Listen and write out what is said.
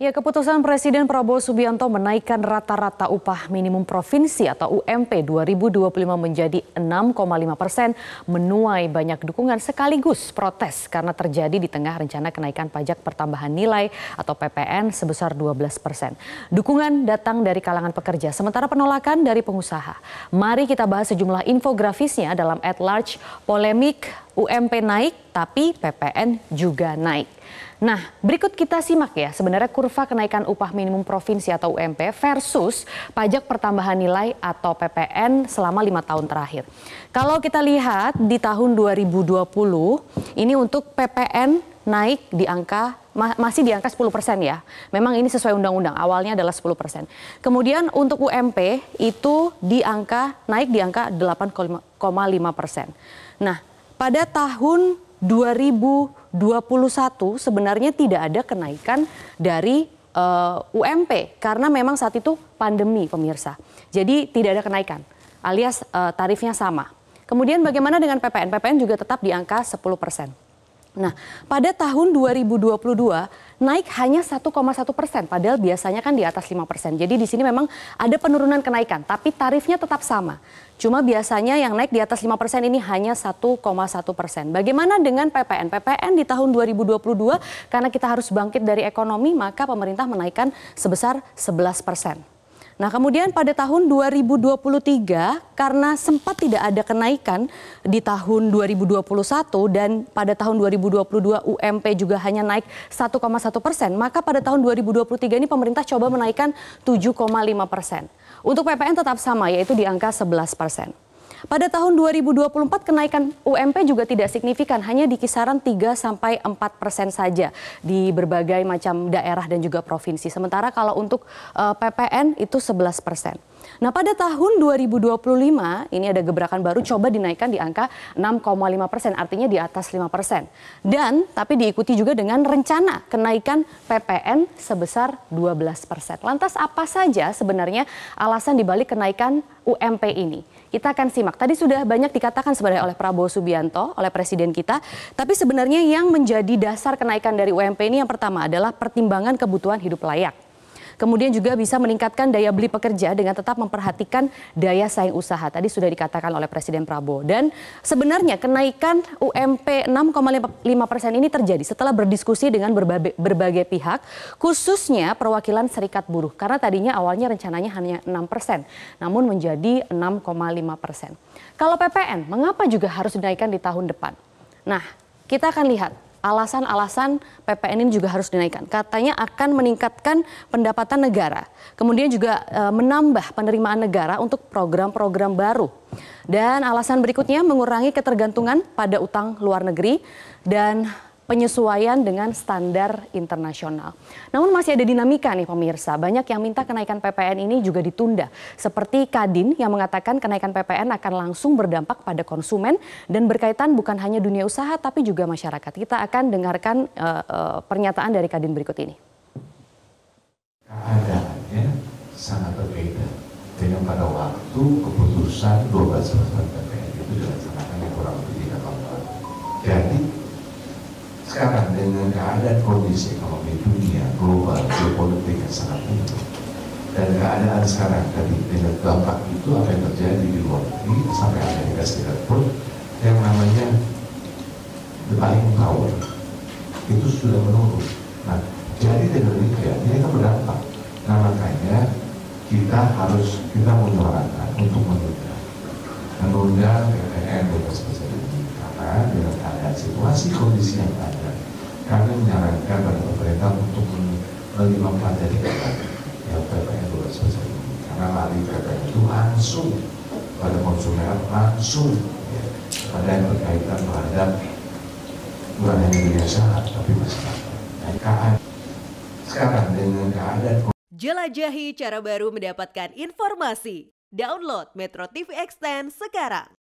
Ya, keputusan Presiden Prabowo Subianto menaikkan rata-rata upah minimum provinsi atau UMP 2025 menjadi 6,5 persen menuai banyak dukungan sekaligus protes karena terjadi di tengah rencana kenaikan pajak pertambahan nilai atau PPN sebesar 12 persen. Dukungan datang dari kalangan pekerja, sementara penolakan dari pengusaha. Mari kita bahas sejumlah infografisnya dalam At Large Polemik UMP naik tapi PPN juga naik. Nah, berikut kita simak ya sebenarnya kurva kenaikan upah minimum provinsi atau UMP versus pajak pertambahan nilai atau PPN selama lima tahun terakhir. Kalau kita lihat di tahun 2020 ini untuk PPN naik di angka masih di angka 10 persen ya. Memang ini sesuai undang-undang, awalnya adalah 10 persen. Kemudian untuk UMP itu di angka naik di angka 8,5 persen. Nah, pada tahun 2021 sebenarnya tidak ada kenaikan dari uh, eh, UMP karena memang saat itu pandemi pemirsa. Jadi tidak ada kenaikan alias uh, tarifnya sama. Kemudian bagaimana dengan PPN? PPN juga tetap di angka 10 persen. Nah, pada tahun 2022 naik hanya 1,1 persen, padahal biasanya kan di atas 5 persen. Jadi di sini memang ada penurunan kenaikan, tapi tarifnya tetap sama. Cuma biasanya yang naik di atas 5 persen ini hanya 1,1 persen. Bagaimana dengan PPN? PPN di tahun 2022 karena kita harus bangkit dari ekonomi, maka pemerintah menaikkan sebesar 11 persen. Nah, kemudian pada tahun 2023 karena sempat tidak ada kenaikan di tahun 2021 dan pada tahun 2022 UMP juga hanya naik 1,1 persen, maka pada tahun 2023 ini pemerintah coba menaikkan 7,5 persen. Untuk PPN tetap sama yaitu di angka 11 persen. Pada tahun 2024 kenaikan UMP juga tidak signifikan, hanya di kisaran 3 sampai 4 persen saja di berbagai macam daerah dan juga provinsi. Sementara kalau untuk uh, eh, PPN itu 11 persen. Nah pada tahun 2025 ini ada gebrakan baru coba dinaikkan di angka 6,5 persen, artinya di atas 5 persen. Dan tapi diikuti juga dengan rencana kenaikan PPN sebesar 12 persen. Lantas apa saja sebenarnya alasan dibalik kenaikan UMP ini? Kita akan simak. Tadi sudah banyak dikatakan sebenarnya oleh Prabowo Subianto, oleh Presiden kita. Tapi sebenarnya yang menjadi dasar kenaikan dari UMP ini yang pertama adalah pertimbangan kebutuhan hidup layak kemudian juga bisa meningkatkan daya beli pekerja dengan tetap memperhatikan daya saing usaha. Tadi sudah dikatakan oleh Presiden Prabowo. Dan sebenarnya kenaikan UMP 6,5 persen ini terjadi setelah berdiskusi dengan berbagai, berbagai pihak, khususnya perwakilan serikat buruh. Karena tadinya awalnya rencananya hanya 6 persen, namun menjadi 6,5 persen. Kalau PPN, mengapa juga harus dinaikkan di tahun depan? Nah, kita akan lihat alasan-alasan PPN ini juga harus dinaikkan. Katanya akan meningkatkan pendapatan negara, kemudian juga e, menambah penerimaan negara untuk program-program baru. Dan alasan berikutnya mengurangi ketergantungan pada utang luar negeri dan penyesuaian dengan standar internasional. Namun masih ada dinamika nih pemirsa, banyak yang minta kenaikan PPN ini juga ditunda. Seperti Kadin yang mengatakan kenaikan PPN akan langsung berdampak pada konsumen dan berkaitan bukan hanya dunia usaha tapi juga masyarakat. Kita akan dengarkan uh, uh, pernyataan dari Kadin berikut ini. Keadaannya sangat berbeda dengan pada waktu keputusan 12 September Sekarang dengan keadaan kondisi ekonomi dunia global geopolitik yang sangat penting dan keadaan sekarang tadi dengan dampak itu apa yang terjadi di luar negeri sampai Amerika Serikat pun yang namanya the buying power itu sudah menurun. Nah, jadi dengan demikian ini kan berdampak. Nah makanya kita harus kita menyuarakan untuk menunda, menunda PPN dan sebagainya dilakukan dalam keadaan situasi kondisi yang ada. Kami menyarankan pada pemerintah untuk menerima pelajar yang PPN luar selesai karena lari PPN itu langsung pada konsumen langsung ya, pada yang berkaitan terhadap bukan hanya biasa tapi masyarakat. Dan sekarang dengan keadaan Jelajahi cara baru mendapatkan informasi. Download Metro TV Extend sekarang.